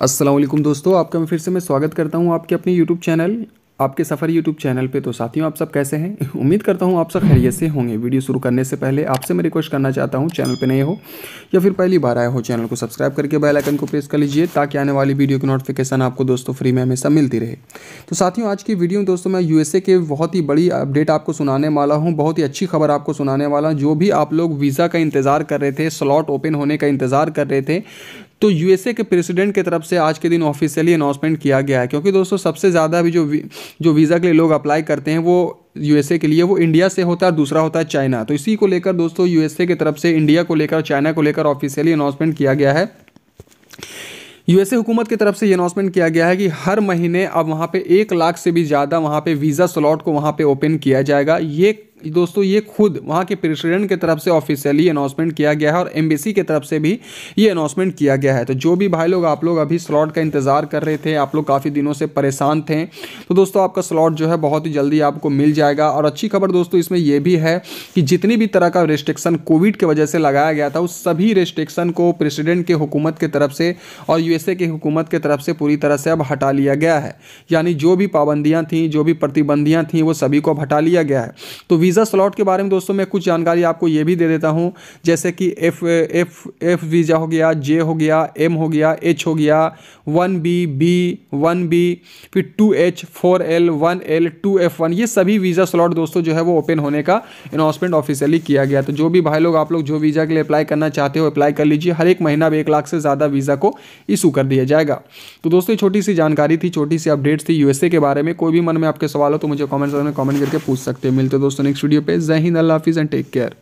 असलम दोस्तों आपका मैं फिर से मैं स्वागत करता हूँ आपके अपने यूट्यूब चैनल आपके सफ़र यूट्यूब चैनल पे तो साथियों आप सब कैसे हैं उम्मीद करता हूँ आप सब खैरियत से होंगे वीडियो शुरू करने से पहले आपसे मैं रिक्वेस्ट करना चाहता हूँ चैनल पे नए हो या फिर पहली बार आए हो चैनल को सब्सक्राइब करके बेल आइकन को प्रेस कर लीजिए ताकि आने वाली वीडियो की नोटिफिकेशन आपको दोस्तों फ्री में हमेशा मिलती रहे तो साथियों आज की वीडियो में दोस्तों मैं यू के बहुत ही बड़ी अपडेट आपको सुनाने वाला हूँ बहुत ही अच्छी खबर आपको सुनाने वाला हूँ जो भी आप लोग वीज़ा का इंतज़ार कर रहे थे स्लॉट ओपन होने का इंतज़ार कर रहे थे तो यूएसए के प्रेसिडेंट की तरफ से आज के दिन ऑफिशियली अनाउंसमेंट किया गया है क्योंकि दोस्तों सबसे ज़्यादा अभी जो जो वीज़ा के लिए लोग अप्लाई करते हैं वो यूएसए के लिए वो इंडिया से होता है दूसरा होता है चाइना तो इसी को लेकर दोस्तों यूएसए की तरफ से इंडिया को लेकर चाइना को लेकर ऑफिशियली अनाउंसमेंट किया गया है यूएसए हुकूमत की तरफ से ये अनाउंसमेंट किया गया है कि हर महीने अब वहाँ पे एक लाख से भी ज़्यादा वहाँ पे वीज़ा स्लॉट को वहाँ पे ओपन किया जाएगा ये दोस्तों ये खुद वहाँ के प्रेसिडेंट की तरफ से ऑफिशियली अनाउंसमेंट किया गया है और एम्बेसी की तरफ से भी ये अनाउंसमेंट किया गया है तो जो भी भाई लोग आप लोग अभी स्लॉट का इंतज़ार कर रहे थे आप लोग काफ़ी दिनों से परेशान थे तो दोस्तों आपका स्लॉट जो है बहुत ही जल्दी आपको मिल जाएगा और अच्छी खबर दोस्तों इसमें यह भी है कि जितनी भी तरह का रेस्ट्रिक्शन कोविड की वजह से लगाया गया था उस सभी रेस्ट्रिक्शन को प्रेसिडेंट के हुकूमत की तरफ से और यूएसए की हुकूमत की तरफ से पूरी तरह से अब हटा लिया गया है यानी जो भी पाबंदियाँ थी जो भी प्रतिबंधियाँ थी वो सभी को अब हटा लिया गया है तो वीज़ा वीज़ा स्लॉट के बारे में दोस्तों मैं कुछ जानकारी आपको ये भी दे देता हूँ जैसे कि एफ एफ एफ वीज़ा हो गया जे हो गया एम हो गया एच हो गया one B B one B फिर two H four L one L two F one ये सभी वीज़ा स्लॉट दोस्तों जो है वो ओपन होने का अनाउंसमेंट ऑफिशियली किया गया तो जो भी भाई लोग आप लोग जो वीज़ा के लिए अप्लाई करना चाहते हो अप्लाई कर लीजिए हर एक महीना अब एक लाख से ज़्यादा वीज़ा को इशू कर दिया जाएगा तो दोस्तों छोटी सी जानकारी थी छोटी सी अपडेट्स थी यूएसए के बारे में कोई भी मन में आपके सवाल हो तो मुझे कमेंट सेक्शन में कॉमेंट करके पूछ सकते हैं मिलते दोस्तों नेक्स्ट नेक्स्ट वीडियो पे जय हिंद अल्लाह हाफिज़ एंड टेक केयर